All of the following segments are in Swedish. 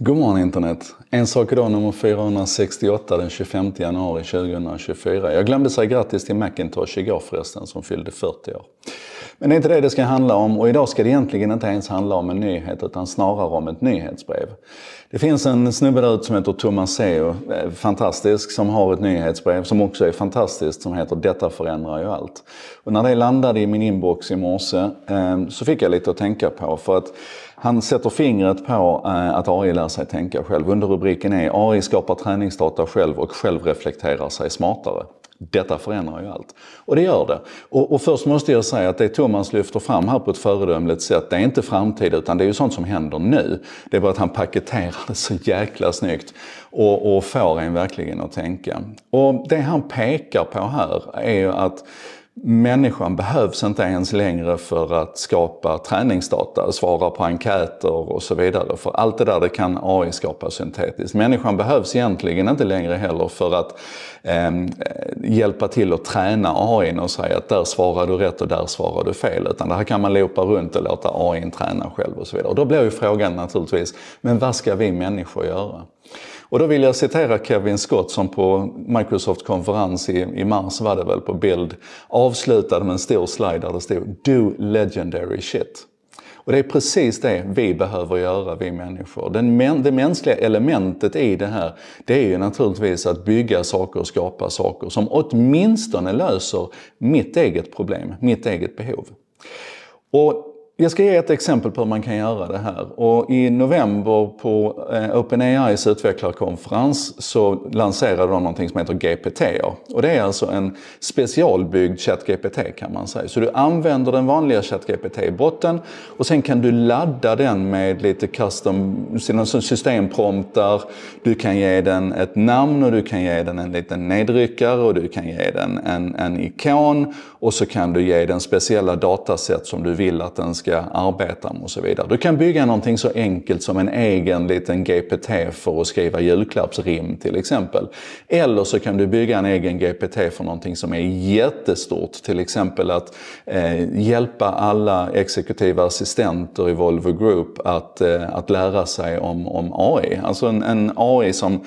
Godmorgon internet! En sak idag nummer 468 den 25 januari 2024. Jag glömde säga grattis till Macintosh igår förresten som fyllde 40 år. Men det är inte det det ska handla om och idag ska det egentligen inte ens handla om en nyhet utan snarare om ett nyhetsbrev. Det finns en snubbe där ute som heter Tomaseo, eh, fantastisk, som har ett nyhetsbrev som också är fantastiskt som heter Detta förändrar ju allt. Och när det landade i min inbox i morse eh, så fick jag lite att tänka på för att han sätter fingret på eh, att AI lära sig tänka själv. Underrubriken är AI skapar träningsdata själv och själv reflekterar sig smartare. Detta förändrar ju allt. Och det gör det. Och, och, först måste jag säga att det Thomas lyfter fram här på ett föredömligt sätt, det är inte framtid utan det är ju sånt som händer nu. Det är bara att han paketerar det så jäkla snyggt och, och får en verkligen att tänka. Och det han pekar på här är ju att Människan behövs inte ens längre för att skapa träningsdata, svara på enkäter och så vidare. För allt det där det kan AI skapa syntetiskt. Människan behövs egentligen inte längre heller för att eh, hjälpa till att träna AI och säga att där svarar du rätt och där svarar du fel. Utan det här kan man loopa runt och låta AI träna själv och så vidare. Och då blir ju frågan naturligtvis, men vad ska vi människor göra? Och då vill jag citera Kevin Scott som på Microsofts konferens i, i mars var det väl, på Bild, avslutade med en stor slide där det stod “Do legendary shit”. Och det är precis det vi behöver göra, vi människor. Den, det mänskliga elementet i det här, det är ju naturligtvis att bygga saker och skapa saker som åtminstone löser mitt eget problem, mitt eget behov. Och jag ska ge ett exempel på hur man kan göra det här. Och I november på eh, OpenAIs utvecklarkonferens så lanserade de någonting som heter GPT. Och det är alltså en specialbyggd ChatGPT kan man säga. Så du använder den vanliga ChatGPT i botten och sen kan du ladda den med lite custom systempromptar. Du kan ge den ett namn och du kan ge den en liten nedryckare och du kan ge den en, en ikon. Och så kan du ge den speciella datasätt som du vill att den ska svenska med och så vidare. Du kan bygga någonting så enkelt som en egen liten GPT för att skriva julklappsrim till exempel. Eller så kan du bygga en egen GPT för någonting som är jättestort. Till exempel att eh, hjälpa alla exekutiva assistenter i Volvo Group att, eh, att lära sig om, om AI. Alltså en, en AI som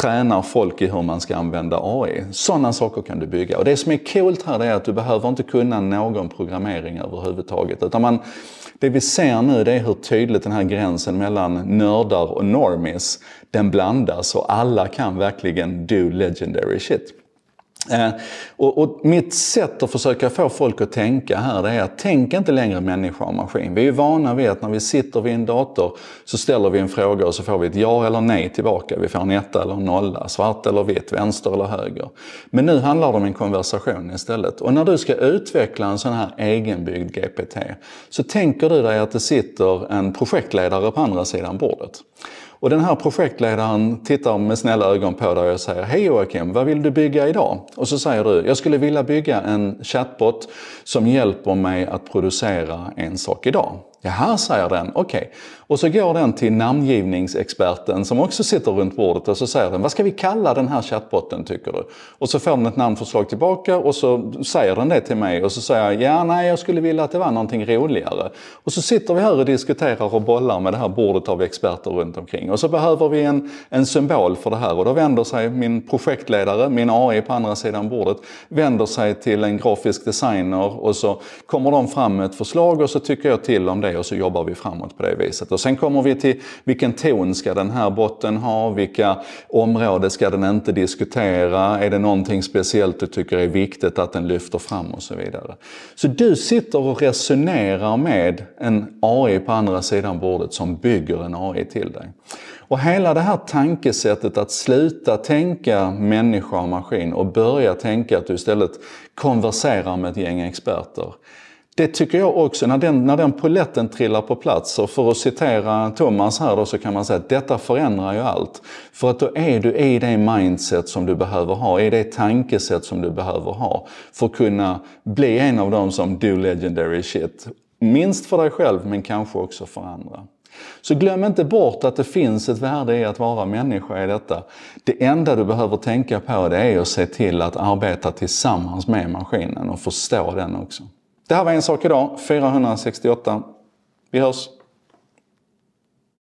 tränar folk i hur man ska använda AI. Sådana saker kan du bygga. Och det som är coolt här är att du behöver inte kunna någon programmering överhuvudtaget. Utan man, det vi ser nu det är hur tydligt den här gränsen mellan nördar och normies, den blandas och alla kan verkligen do legendary shit. Eh, och, och, mitt sätt att försöka få folk att tänka här det är att tänk inte längre människa och maskin. Vi är ju vana vid att när vi sitter vid en dator så ställer vi en fråga och så får vi ett ja eller nej tillbaka. Vi får en etta eller en nolla, svart eller vitt, vänster eller höger. Men nu handlar det om en konversation istället. Och när du ska utveckla en sån här egenbyggd GPT så tänker du dig att det sitter en projektledare på andra sidan bordet. Och den här projektledaren tittar med snälla ögon på dig och säger Hej Joakim, vad vill du bygga idag? Och så säger du, jag skulle vilja bygga en chatbot som hjälper mig att producera en sak idag. Jaha, säger den. Okej. Okay. Och så går den till namngivningsexperten som också sitter runt bordet och så säger den, vad ska vi kalla den här chattbotten tycker du? Och så får den ett namnförslag tillbaka och så säger den det till mig och så säger jag, ja nej jag skulle vilja att det var någonting roligare. Och så sitter vi här och diskuterar och bollar med det här bordet av experter runt omkring. Och så behöver vi en, en symbol för det här och då vänder sig min projektledare, min AI på andra sidan bordet, vänder sig till en grafisk designer och så kommer de fram med ett förslag och så tycker jag till om det det och så jobbar vi framåt på det viset. Och sen kommer vi till vilken ton ska den här botten ha? Vilka områden ska den inte diskutera? Är det någonting speciellt du tycker är viktigt att den lyfter fram och så vidare. Så du sitter och resonerar med en AI på andra sidan bordet som bygger en AI till dig. Och hela det här tankesättet att sluta tänka människa och maskin och börja tänka att du istället konverserar med ett gäng experter. Det tycker jag också, när den, när den poletten trillar på plats. Och för att citera Thomas här då så kan man säga att detta förändrar ju allt. För att då är du i det mindset som du behöver ha, i det tankesätt som du behöver ha. För att kunna bli en av dem som do legendary shit. Minst för dig själv men kanske också för andra. Så glöm inte bort att det finns ett värde i att vara människa i detta. Det enda du behöver tänka på det är att se till att arbeta tillsammans med maskinen och förstå den också. Det här var En sak idag, 468. Vi hörs!